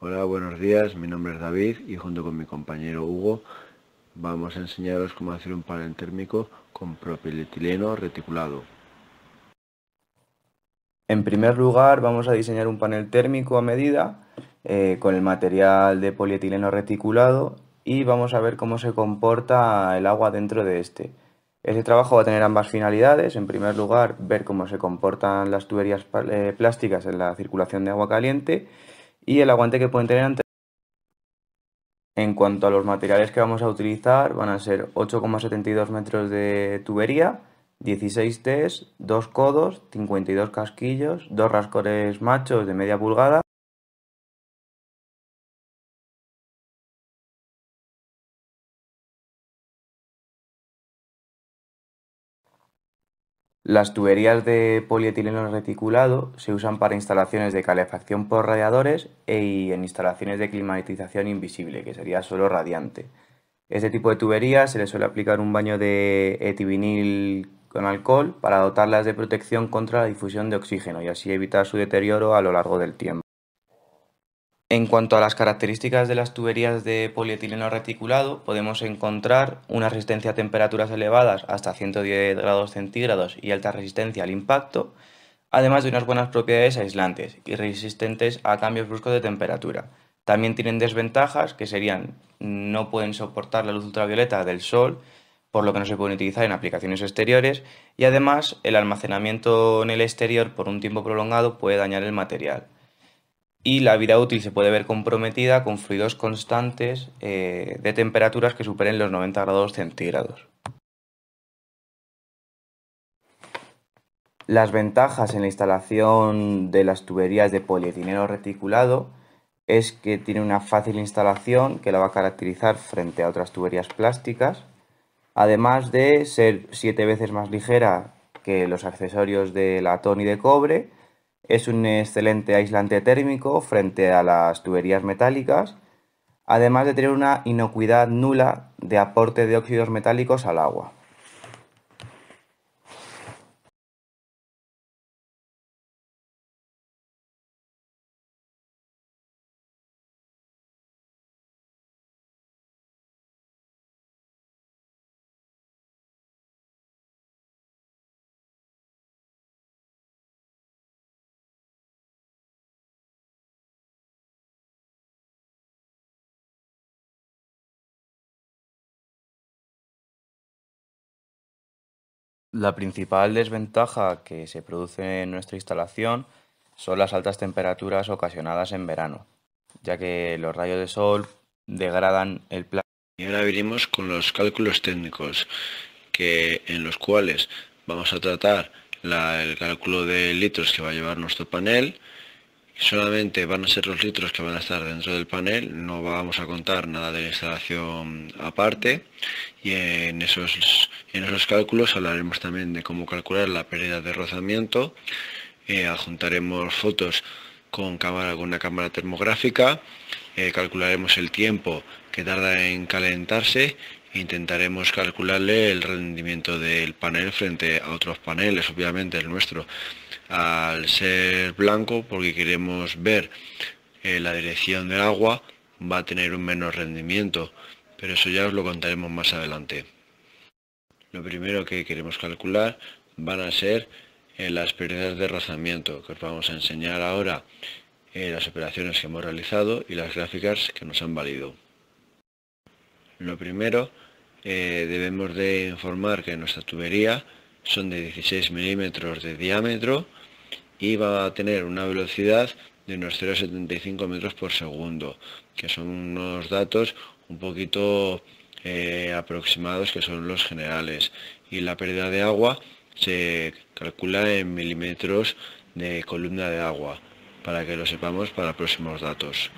Hola, buenos días, mi nombre es David y junto con mi compañero Hugo vamos a enseñaros cómo hacer un panel térmico con propietileno reticulado. En primer lugar vamos a diseñar un panel térmico a medida eh, con el material de polietileno reticulado y vamos a ver cómo se comporta el agua dentro de este. Este trabajo va a tener ambas finalidades. En primer lugar, ver cómo se comportan las tuberías eh, plásticas en la circulación de agua caliente y el aguante que pueden tener ante... En cuanto a los materiales que vamos a utilizar, van a ser 8,72 metros de tubería, 16 Ts, 2 codos, 52 casquillos, 2 rascores machos de media pulgada, Las tuberías de polietileno reticulado se usan para instalaciones de calefacción por radiadores e, y e en instalaciones de climatización invisible, que sería solo radiante. Este tipo de tuberías se le suele aplicar un baño de etivinil con alcohol para dotarlas de protección contra la difusión de oxígeno y así evitar su deterioro a lo largo del tiempo. En cuanto a las características de las tuberías de polietileno reticulado, podemos encontrar una resistencia a temperaturas elevadas hasta 110 grados centígrados y alta resistencia al impacto, además de unas buenas propiedades aislantes y resistentes a cambios bruscos de temperatura. También tienen desventajas que serían no pueden soportar la luz ultravioleta del sol, por lo que no se pueden utilizar en aplicaciones exteriores, y además el almacenamiento en el exterior por un tiempo prolongado puede dañar el material y la vida útil se puede ver comprometida con fluidos constantes eh, de temperaturas que superen los 90 grados centígrados. Las ventajas en la instalación de las tuberías de polietileno reticulado es que tiene una fácil instalación que la va a caracterizar frente a otras tuberías plásticas, además de ser siete veces más ligera que los accesorios de latón y de cobre, es un excelente aislante térmico frente a las tuberías metálicas, además de tener una inocuidad nula de aporte de óxidos metálicos al agua. La principal desventaja que se produce en nuestra instalación son las altas temperaturas ocasionadas en verano, ya que los rayos de sol degradan el planeta. Y ahora venimos con los cálculos técnicos, que, en los cuales vamos a tratar el cálculo de litros que va a llevar nuestro panel, solamente van a ser los litros que van a estar dentro del panel, no vamos a contar nada de la instalación aparte y en esos, en esos cálculos hablaremos también de cómo calcular la pérdida de rozamiento, eh, adjuntaremos fotos con, cámara, con una cámara termográfica, eh, calcularemos el tiempo que tarda en calentarse e intentaremos calcularle el rendimiento del panel frente a otros paneles, obviamente el nuestro al ser blanco porque queremos ver eh, la dirección del agua va a tener un menor rendimiento pero eso ya os lo contaremos más adelante lo primero que queremos calcular van a ser eh, las pérdidas de rozamiento que os vamos a enseñar ahora eh, las operaciones que hemos realizado y las gráficas que nos han valido lo primero debemos de informar que nuestra tubería son de 16 milímetros de diámetro y va a tener una velocidad de unos 0,75 metros por segundo, que son unos datos un poquito eh, aproximados que son los generales. Y la pérdida de agua se calcula en milímetros de columna de agua, para que lo sepamos para próximos datos.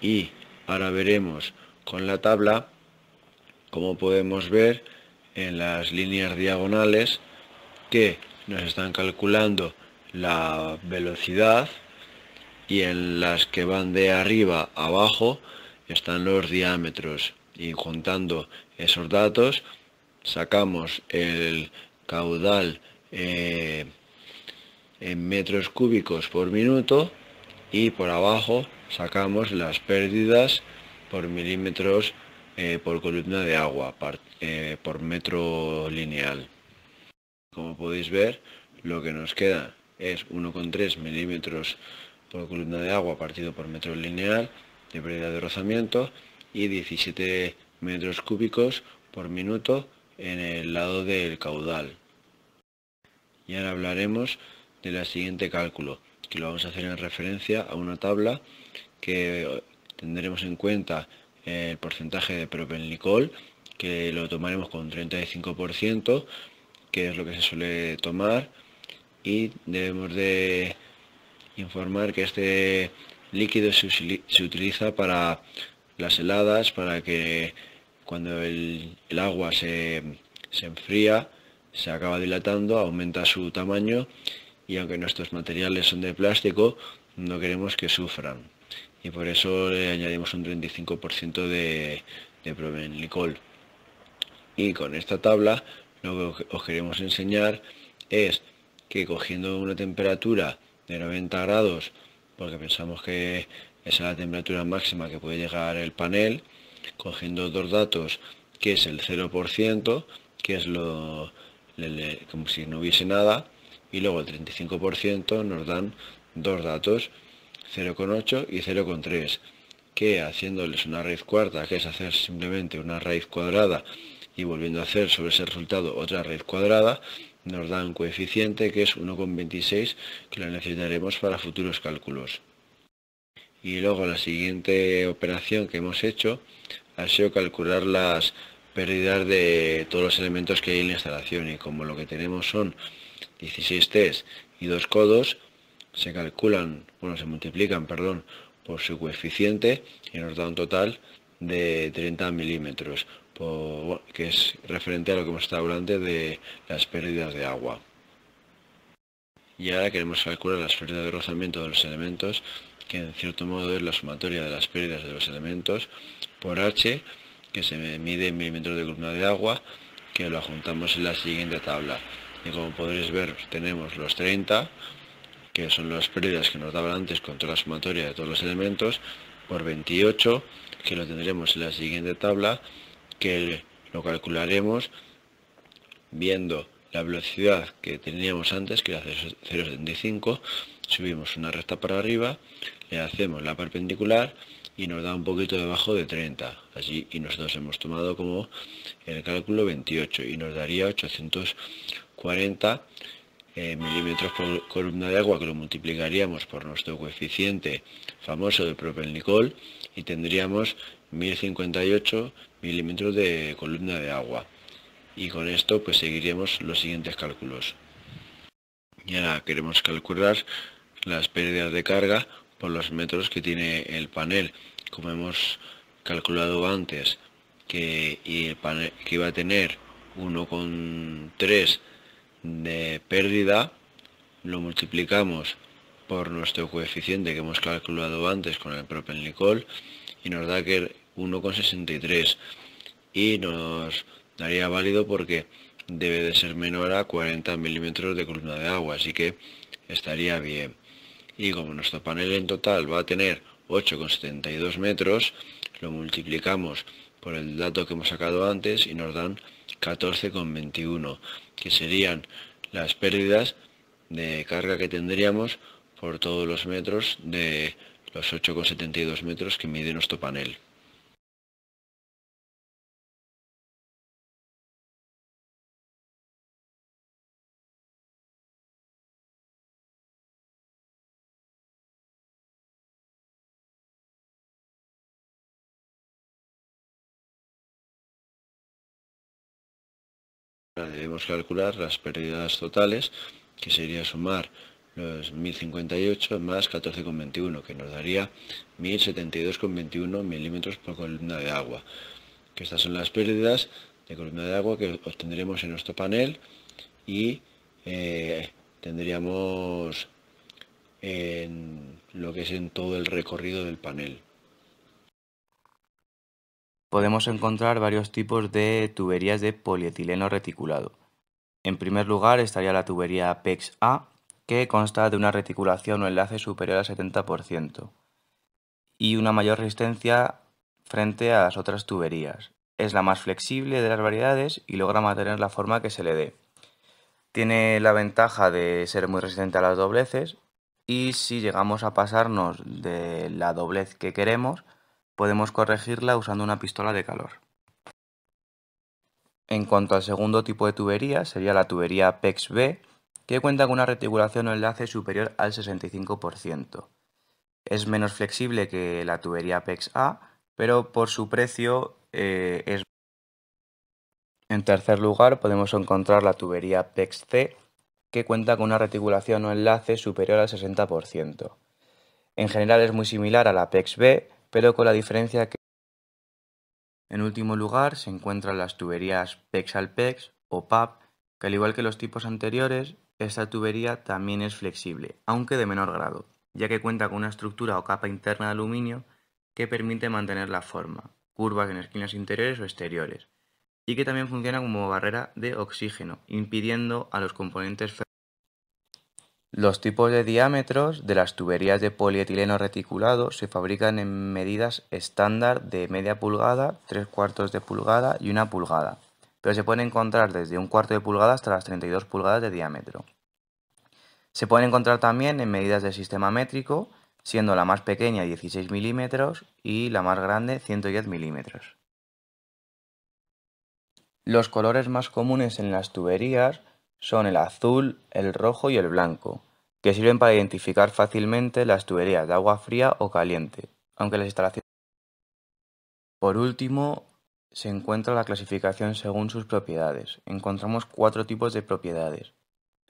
Y ahora veremos con la tabla, como podemos ver en las líneas diagonales, que nos están calculando la velocidad y en las que van de arriba a abajo están los diámetros y juntando esos datos sacamos el caudal eh, en metros cúbicos por minuto y por abajo sacamos las pérdidas por milímetros eh, por columna de agua eh, por metro lineal. Como podéis ver, lo que nos queda es 1,3 milímetros por columna de agua partido por metro lineal de pérdida de rozamiento y 17 metros cúbicos por minuto en el lado del caudal. Y ahora hablaremos del siguiente cálculo, que lo vamos a hacer en referencia a una tabla que tendremos en cuenta el porcentaje de propenlicol, que lo tomaremos con 35%, que es lo que se suele tomar y debemos de informar que este líquido se, utiliza para las heladas, para que cuando el, agua se, enfría, se acaba dilatando, aumenta su tamaño y aunque nuestros materiales son de plástico, no queremos que sufran. Y por eso le añadimos un 35% de, de Y con esta tabla lo que os queremos enseñar es que cogiendo una temperatura de 90 grados, porque pensamos que esa es la temperatura máxima que puede llegar el panel, cogiendo dos datos, que es el 0%, que es lo como si no hubiese nada, y luego el 35% nos dan dos datos, 0,8 y 0,3, que haciéndoles una raíz cuarta, que es hacer simplemente una raíz cuadrada y volviendo a hacer sobre ese resultado otra red cuadrada, nos da un coeficiente que es 1,26 que lo necesitaremos para futuros cálculos. Y luego la siguiente operación que hemos hecho ha sido calcular las pérdidas de todos los elementos que hay en la instalación y como lo que tenemos son 16 T's y dos codos, se calculan, bueno, se multiplican, perdón, por su coeficiente y nos da un total de 30 milímetros que es referente a lo que hemos estado hablando de las pérdidas de agua. Y ahora queremos calcular las pérdidas de rozamiento de los elementos, que en cierto modo es la sumatoria de las pérdidas de los elementos, por H, que se mide en milímetros de columna de agua, que lo juntamos en la siguiente tabla. Y como podréis ver, tenemos los 30, que son las pérdidas que nos daban antes con toda la sumatoria de todos los elementos, por 28, que lo tendremos en la siguiente tabla, que lo calcularemos viendo la velocidad que teníamos antes, que era 0,75, subimos una recta para arriba, le hacemos la perpendicular y nos da un poquito debajo de 30. Así, y nosotros hemos tomado como el cálculo 28 y nos daría 840 eh, milímetros por columna de agua que lo multiplicaríamos por nuestro coeficiente famoso de Propelnicol y tendríamos 1058 milímetros de columna de agua y con esto pues seguiremos los siguientes cálculos ya queremos calcular las pérdidas de carga por los metros que tiene el panel como hemos calculado antes que, el panel, que iba a tener 1,3 de pérdida lo multiplicamos por nuestro coeficiente que hemos calculado antes con el propenlicol y nos da que 1,63 y nos daría válido porque debe de ser menor a 40 milímetros de columna de agua, así que estaría bien. Y como nuestro panel en total va a tener 8,72 metros, lo multiplicamos por el dato que hemos sacado antes y nos dan 14,21, que serían las pérdidas de carga que tendríamos por todos los metros de los 8,72 metros que mide nuestro panel. debemos calcular las pérdidas totales, que sería sumar los 1058 más 14,21, que nos daría 1072,21 milímetros por columna de agua. Que estas son las pérdidas de columna de agua que obtendremos en nuestro panel y eh, tendríamos en lo que es en todo el recorrido del panel podemos encontrar varios tipos de tuberías de polietileno reticulado. En primer lugar estaría la tubería PEX-A, que consta de una reticulación o enlace superior al 70% y una mayor resistencia frente a las otras tuberías. Es la más flexible de las variedades y logra mantener la forma que se le dé. Tiene la ventaja de ser muy resistente a las dobleces y si llegamos a pasarnos de la doblez que queremos, podemos corregirla usando una pistola de calor. En cuanto al segundo tipo de tubería, sería la tubería PEX-B, que cuenta con una reticulación o enlace superior al 65%. Es menos flexible que la tubería PEX-A, pero por su precio eh, es... En tercer lugar, podemos encontrar la tubería PEX-C, que cuenta con una reticulación o enlace superior al 60%. En general es muy similar a la PEX-B, pero con la diferencia que en último lugar se encuentran las tuberías pex Pex o PAP, que al igual que los tipos anteriores, esta tubería también es flexible, aunque de menor grado, ya que cuenta con una estructura o capa interna de aluminio que permite mantener la forma, curvas en esquinas interiores o exteriores, y que también funciona como barrera de oxígeno, impidiendo a los componentes los tipos de diámetros de las tuberías de polietileno reticulado se fabrican en medidas estándar de media pulgada, tres cuartos de pulgada y una pulgada, pero se pueden encontrar desde un cuarto de pulgada hasta las 32 pulgadas de diámetro. Se pueden encontrar también en medidas del sistema métrico, siendo la más pequeña 16 milímetros y la más grande 110 milímetros. Los colores más comunes en las tuberías son el azul, el rojo y el blanco, que sirven para identificar fácilmente las tuberías de agua fría o caliente, aunque las instalaciones... Por último, se encuentra la clasificación según sus propiedades. Encontramos cuatro tipos de propiedades.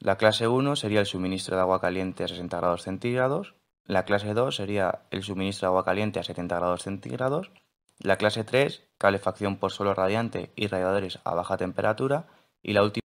La clase 1 sería el suministro de agua caliente a 60 grados centígrados, la clase 2 sería el suministro de agua caliente a 70 grados centígrados, la clase 3, calefacción por suelo radiante y radiadores a baja temperatura, y la última